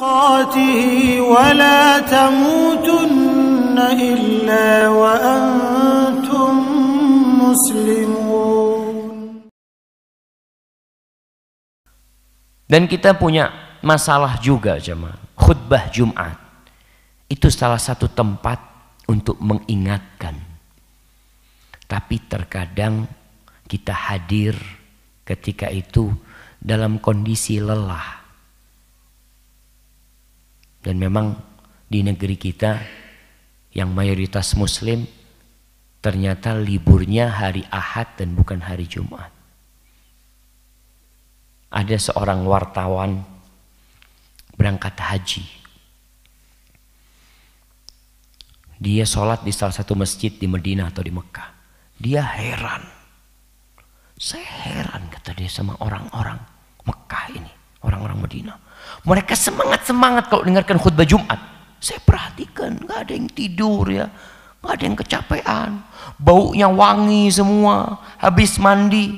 ميقاته ولا تموتن إلا وأنتم مسلمون Dan kita punya masalah juga jemaah. Khutbah Jumat itu salah satu tempat untuk mengingatkan. Tapi terkadang kita hadir ketika itu dalam kondisi lelah dan memang di negeri kita yang mayoritas muslim ternyata liburnya hari Ahad dan bukan hari Jumat. Ada seorang wartawan berangkat haji. Dia sholat di salah satu masjid di Medina atau di Mekah. Dia heran. Saya heran kata dia sama orang-orang Mekah ini orang-orang Medina, Mereka semangat-semangat kalau dengarkan khutbah Jumat. Saya perhatikan, nggak ada yang tidur ya. nggak ada yang kecapean. Baunya wangi semua. Habis mandi.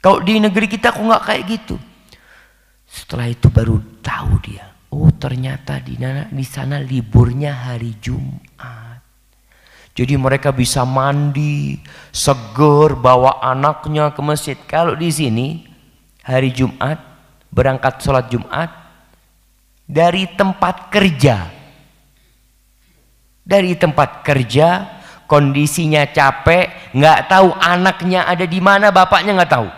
Kalau di negeri kita kok nggak kayak gitu. Setelah itu baru tahu dia. Oh ternyata di sana, di sana liburnya hari Jumat. Jadi mereka bisa mandi, seger, bawa anaknya ke masjid. Kalau di sini hari Jumat berangkat sholat Jumat dari tempat kerja. Dari tempat kerja, kondisinya capek, nggak tahu anaknya ada di mana, bapaknya nggak tahu.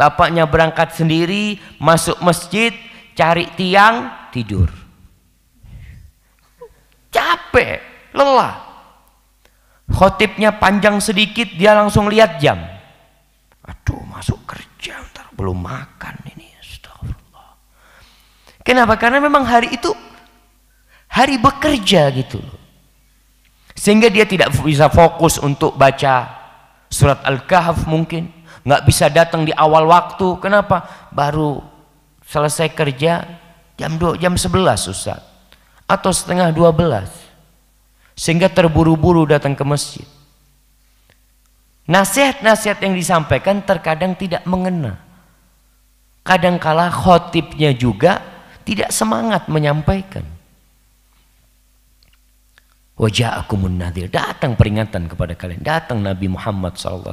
Bapaknya berangkat sendiri, masuk masjid, cari tiang, tidur. Capek, lelah. Khotibnya panjang sedikit, dia langsung lihat jam. Aduh, masuk kerja belum makan ini. Astagfirullah. Kenapa? Karena memang hari itu hari bekerja gitu Sehingga dia tidak bisa fokus untuk baca surat Al-Kahf mungkin. Nggak bisa datang di awal waktu. Kenapa? Baru selesai kerja jam 2, jam 11 Ustaz. Atau setengah 12. Sehingga terburu-buru datang ke masjid. Nasihat-nasihat yang disampaikan terkadang tidak mengena kadangkala khotibnya juga tidak semangat menyampaikan. Wajah aku nadir. Datang peringatan kepada kalian. Datang Nabi Muhammad SAW.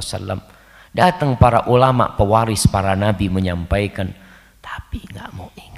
Datang para ulama, pewaris, para nabi menyampaikan. Tapi nggak mau ingat.